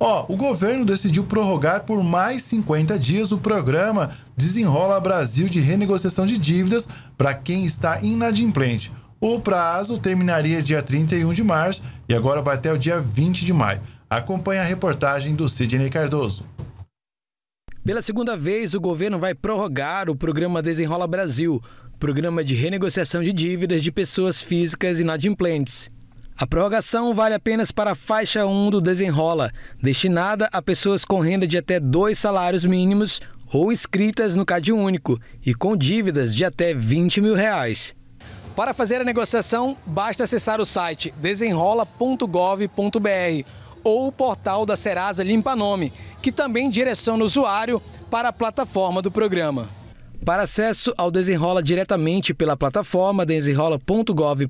Ó, o governo decidiu prorrogar por mais 50 dias o programa Desenrola Brasil de renegociação de dívidas para quem está inadimplente. O prazo terminaria dia 31 de março e agora vai até o dia 20 de maio. Acompanhe a reportagem do Sidney Cardoso. Pela segunda vez, o governo vai prorrogar o programa Desenrola Brasil, programa de renegociação de dívidas de pessoas físicas inadimplentes. A prorrogação vale apenas para a faixa 1 do Desenrola, destinada a pessoas com renda de até dois salários mínimos ou inscritas no Cade único e com dívidas de até 20 mil reais. Para fazer a negociação, basta acessar o site desenrola.gov.br ou o portal da Serasa Limpa Nome, que também direciona o usuário para a plataforma do programa. Para acesso ao Desenrola diretamente pela plataforma desenrola.gov.br,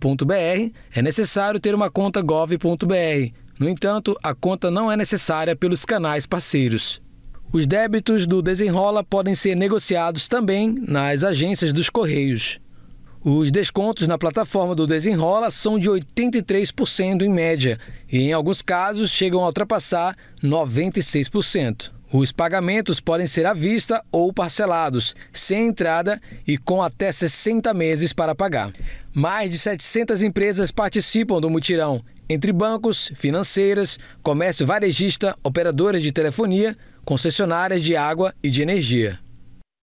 é necessário ter uma conta gov.br. No entanto, a conta não é necessária pelos canais parceiros. Os débitos do Desenrola podem ser negociados também nas agências dos Correios. Os descontos na plataforma do Desenrola são de 83% em média e, em alguns casos, chegam a ultrapassar 96%. Os pagamentos podem ser à vista ou parcelados, sem entrada e com até 60 meses para pagar. Mais de 700 empresas participam do mutirão, entre bancos, financeiras, comércio varejista, operadoras de telefonia, concessionárias de água e de energia.